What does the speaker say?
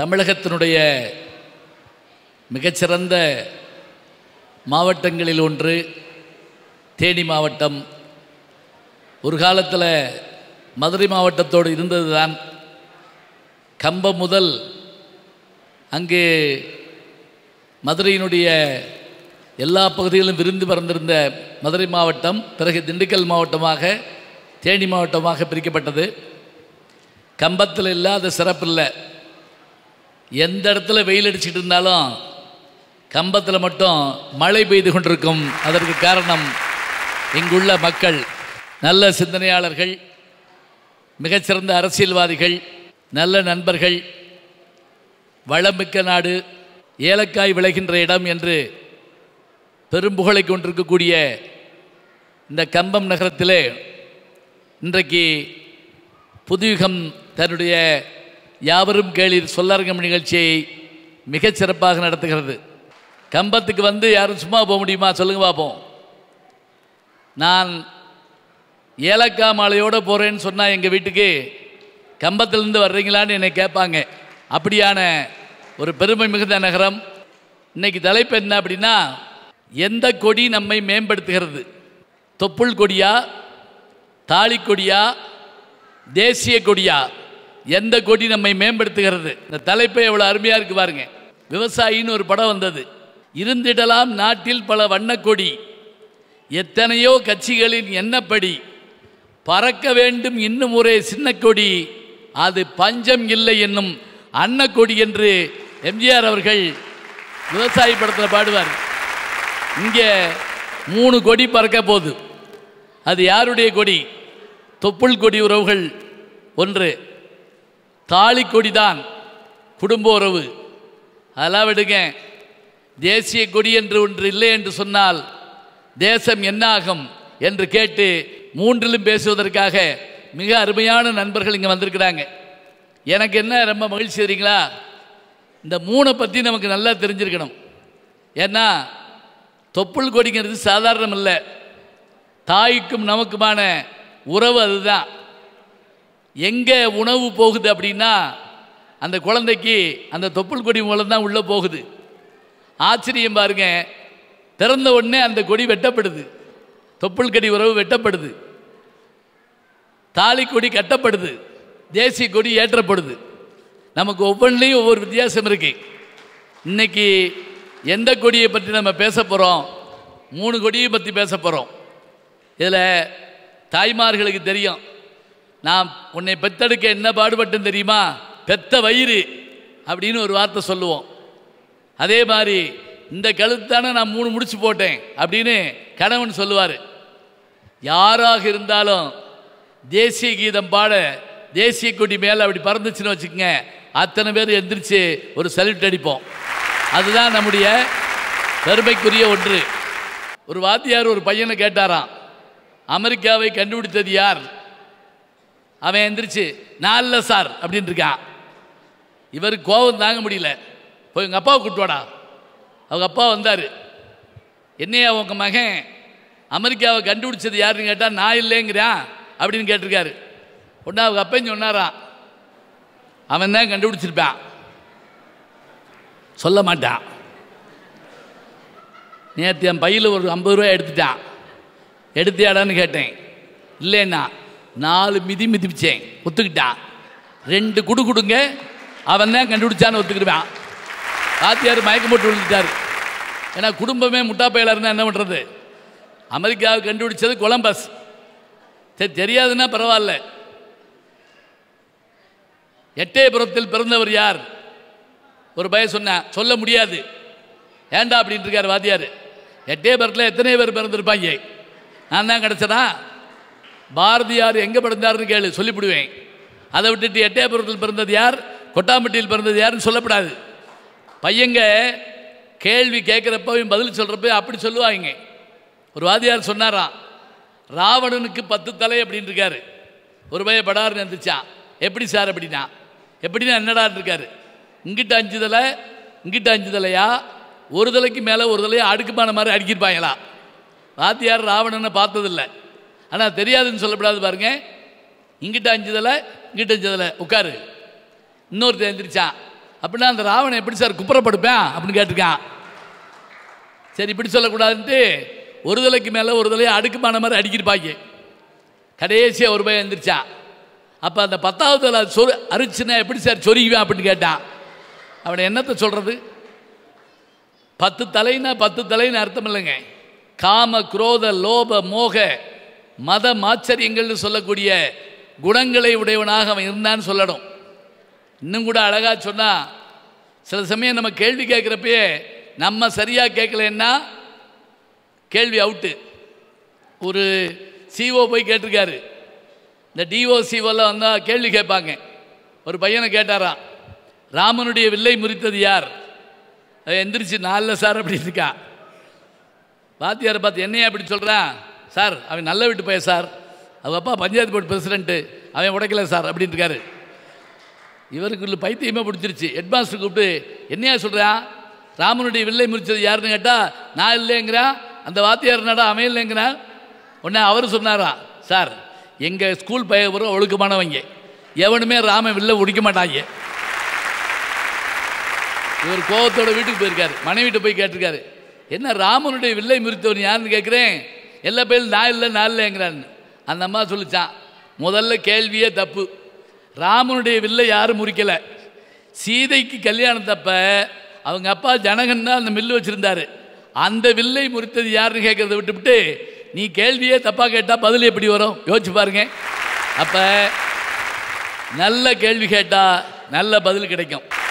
தமிழகத்தினுடைய மிகச்சிறந்த மாவட்டங்களில் ஒன்று தேனி மாவட்டம் ஒரு காலத்தில் மதுரை மாவட்டத்தோடு இருந்தது தான் கம்பம் முதல் அங்கு மதுரையினுடைய எல்லா பகுதிகளிலும் விருந்து பறந்திருந்த மதுரை மாவட்டம் பிறகு திண்டுக்கல் மாவட்டமாக தேனி மாவட்டமாக பிரிக்கப்பட்டது கம்பத்தில் இல்லாத சிறப்பில்லை எந்த இடத்துல வெயில் அடிச்சுட்டு இருந்தாலும் கம்பத்தில் மட்டும் மழை பெய்து கொண்டிருக்கும் அதற்கு காரணம் இங்குள்ள மக்கள் நல்ல சிந்தனையாளர்கள் மிகச்சிறந்த அரசியல்வாதிகள் நல்ல நண்பர்கள் வளமிக்க நாடு ஏலக்காய் விளைகின்ற இடம் என்று பெரும்புகழை கொண்டிருக்கக்கூடிய இந்த கம்பம் நகரத்திலே இன்றைக்கு புதுயுகம் தன்னுடைய யாவரும் கேளீர் சொல்லரங்கம் நிகழ்ச்சியை மிகச் சிறப்பாக நடத்துகிறது கம்பத்துக்கு வந்து யாரும் சும்மா போக முடியுமா சொல்லுங்க பார்ப்போம் நான் ஏலக்காய் மாலையோடு போகிறேன்னு சொன்னால் எங்கள் வீட்டுக்கு கம்பத்திலேருந்து வர்றீங்களான்னு என்னை கேட்பாங்க அப்படியான ஒரு பெருமை மிகுந்த நகரம் இன்னைக்கு தலைப்பு என்ன அப்படின்னா எந்த கொடி நம்மை மேம்படுத்துகிறது தொப்புள் கொடியா தாலி கொடியா தேசிய கொடியா எந்த கொடி நம்மை மேம்படுத்துகிறது இந்த தலைப்பை எவ்வளோ அருமையாக இருக்கு பாருங்க விவசாயின்னு ஒரு படம் வந்தது இருந்திடலாம் நாட்டில் பல வண்ணக்கொடி எத்தனையோ கட்சிகளின் எண்ணப்படி பறக்க வேண்டும் இன்னும் ஒரே சின்ன கொடி அது பஞ்சம் இல்லை என்னும் அன்னக்கொடி என்று எம்ஜிஆர் அவர்கள் விவசாயி படத்தில் பாடுவார் இங்கே மூணு கொடி பறக்க போகுது அது யாருடைய கொடி தொப்புள் கொடி உறவுகள் ஒன்று தாலி கொடி தான் குடும்ப உறவு அதெல்லாம் விடுங்க தேசிய கொடி என்று ஒன்று இல்லை என்று சொன்னால் தேசம் என்னாகும் என்று கேட்டு மூன்றிலும் பேசுவதற்காக மிக அருமையான நண்பர்கள் இங்கே வந்திருக்கிறாங்க எனக்கு என்ன ரொம்ப மகிழ்ச்சி தெரியுங்களா இந்த மூணை பற்றி நமக்கு நல்லா தெரிஞ்சிருக்கணும் ஏன்னா தொப்புள் கொடிங்கிறது சாதாரணம் இல்லை தாய்க்கும் நமக்குமான உறவு அதுதான் எங்கே உணவு போகுது அப்படின்னா அந்த குழந்தைக்கு அந்த தொப்புள் கொடி மூலம் தான் உள்ளே போகுது ஆச்சரியம் பாருங்க திறந்த உடனே அந்த கொடி வெட்டப்படுது தொப்புள் கடி உறவு வெட்டப்படுது தாலி கொடி கட்டப்படுது தேசிய கொடி ஏற்றப்படுது நமக்கு ஒவ்வொன்றிலையும் ஒவ்வொரு வித்தியாசம் இருக்கு இன்னைக்கு எந்த கொடியை பற்றி நம்ம பேச போகிறோம் மூணு கொடியை பற்றி பேச போகிறோம் இதில் தாய்மார்களுக்கு தெரியும் நான் உன்னை பெத்தெடுக்க என்ன பாடுபட்டும் தெரியுமா பெத்த வயிறு அப்படின்னு ஒரு வார்த்தை சொல்லுவோம் அதே மாதிரி இந்த கழுத்தானே நான் மூணு முடிச்சு போட்டேன் அப்படின்னு கணவன் சொல்லுவார் யாராக இருந்தாலும் தேசிய கீதம் பாட தேசிய கொடி மேலே அப்படி பறந்துச்சுன்னு வச்சுக்கோங்க அத்தனை பேர் எந்திரிச்சு ஒரு சல்யூட் அடிப்போம் அதுதான் நம்முடைய பெருமைக்குரிய ஒன்று ஒரு வாத்தியார் ஒரு பையனை கேட்டாராம் அமெரிக்காவை கண்டுபிடித்தது யார் அவன் எந்திரிச்சு நான் இல்லை சார் அப்படின்னு இருக்கான் இவர் கோபம் தாங்க முடியல போய் எங்கள் அப்பாவை கூட்டுவாடா அவங்க அப்பா வந்தார் என்னையா உங்கள் மகன் அமெரிக்காவை கண்டுபிடிச்சது யாருன்னு கேட்டால் நான் இல்லைங்கிறான் அப்படின்னு கேட்டிருக்காரு உடனே அவங்க அப்பையும் சொன்னாரான் அவன் தான் கண்டுபிடிச்சிருப்பான் சொல்ல மாட்டான் நேற்று என் பையில் ஒரு ஐம்பது ரூபா எடுத்துட்டான் எடுத்தியாடான்னு கேட்டேன் இல்லைன்னா நாலு மிதி மிதிப்பிச்சேன் ஒத்துக்கிட்டான் ரெண்டு குடு கொடுங்க அவன் தான் கண்டுபிடிச்சான்னு ஒத்துக்கிடுவேன் வாத்தியார் மயக்கம் போட்டு விழுந்துட்டார் ஏன்னா குடும்பமே முட்டா பயலாக இருந்தால் என்ன பண்ணுறது அமெரிக்காவை கண்டுபிடிச்சது கொலம்பஸ் சரி தெரியாதுன்னா பரவாயில்ல எட்டயபுரத்தில் பிறந்தவர் யார் ஒரு பய சொன்ன சொல்ல முடியாது ஏண்டா அப்படின்ட்டு இருக்கார் வாத்தியார் எட்டயபுரத்தில் எத்தனை பேர் பிறந்திருப்பாங்க நான் தான் கிடச்சனா பாரதியார் எங்கே பிறந்தார்னு கேளு சொல்லிவிடுவேன் அதை விட்டுட்டு எட்டயபுரத்தில் பிறந்தது யார் கொட்டாம்பட்டியில் பிறந்தது யாருன்னு சொல்லப்படாது பையங்க கேள்வி கேட்குறப்பையும் பதில் சொல்கிறப்ப அப்படி சொல்லுவாங்க ஒரு வாதியார் சொன்னாராம் ராவணனுக்கு பத்து தலை அப்படின்னு இருக்காரு ஒரு பையன் படாருன்னு இருந்துச்சான் எப்படி சார் அப்படின்னா எப்படின்னா என்னடான்னு இருக்காரு இங்கிட்ட அஞ்சு தலை இங்கிட்ட அஞ்சு தலையா ஒரு தலைக்கு மேலே ஒரு தலையாக அடுக்குமான மாதிரி அடிக்கிருப்பாங்களா வாத்தியார் ராவணனை பார்த்ததில்லை ஆனால் தெரியாதுன்னு சொல்லப்படாது பாருங்க இங்கிட்ட அஞ்சு தலை இங்கிட்ட அஞ்சு தலை உட்காரு இன்னொருத்தர் எழுந்திரிச்சான் அப்படின்னா அந்த ராவணன் எப்படி சார் குப்புறப்படுப்பேன் அப்படின்னு கேட்டிருக்கான் சரி இப்படி சொல்லக்கூடாதுன்ட்டு ஒரு தலைக்கு மேலே ஒரு தலையை அடுக்குமான மாதிரி அடிக்கிருப்பாங்க கடைசியாக ஒரு பையன் எழுந்திரிச்சான் அப்போ அந்த பத்தாவது தலை சொரு அரிச்சுன்னா எப்படி சார் சொருகுவேன் அப்படின்னு கேட்டான் அவனை என்னத்தை சொல்கிறது பத்து தலைன்னா பத்து தலைன்னு அர்த்தம் இல்லைங்க காம குரோத லோப மோக மத மாச்சரியங்கள்னு சொல்லக்கூடிய குணங்களை உடையவனாக அவன் இருந்தான்னு சொல்லணும் இன்னும் கூட அழகாக சொன்னால் சில சமயம் நம்ம கேள்வி கேட்குறப்பயே நம்ம சரியாக கேட்கலன்னா கேள்வி அவுட்டு ஒரு சிஓ e போய் கேட்டிருக்காரு இந்த டிஓ சிஓவில் வந்தால் கேள்வி கேட்பாங்க ஒரு பையனை கேட்டாராம் ராமனுடைய வில்லை முறித்தது யார் எந்திரிச்சு நாளில் சார் அப்படி இருக்கா வாத்தியார் பார்த்து என்னையே அப்படி சொல்கிறான் சார் அவன் நல்ல வீட்டு பையன் சார் அது அப்பா பஞ்சாயத்து போர்டு பிரசிடென்ட்டு அவன் உடைக்கல சார் அப்படின்ட்டு இருக்காரு இவருக்கு உள்ள பைத்தியமே பிடிச்சிருச்சு ஹெட்மாஸ்டர் கூப்பிட்டு என்னையா சொல்கிறா ராமனுடைய வில்லை முறிச்சது யாருன்னு கேட்டால் நான் இல்லைங்கிறா அந்த வாத்தியார் என்னடா அவன் இல்லைங்கிறா உடனே அவர் சொன்னாரா சார் எங்கள் ஸ்கூல் பையபுரம் ஒழுக்கமானவங்க எவனுமே ராமன் வில்லை ஒடிக்க மாட்டாங்க இவர் கோபத்தோட வீட்டுக்கு போயிருக்காரு மனைவிட்டு போய் கேட்டிருக்காரு என்ன ராமனுடைய வில்லை முறித்தவன் யாருன்னு கேட்குறேன் எல்லா பேரும் நான் இல்லை நான் இல்லைங்கிறான் அந்த அம்மா சொல்லிச்சான் முதல்ல கேள்வியே தப்பு ராமனுடைய வில்லை யாரும் முறிக்கலை சீதைக்கு கல்யாணம் தப்ப அவங்க அப்பா ஜனகன் தான் அந்த மில்லு வச்சுருந்தார் அந்த வில்லை முறித்தது யாருன்னு கேட்குறத விட்டுவிட்டு நீ கேள்வியே தப்பாக கேட்டால் பதில் எப்படி வரும் யோசிச்சு பாருங்க அப்போ நல்ல கேள்வி கேட்டால் நல்ல பதில் கிடைக்கும்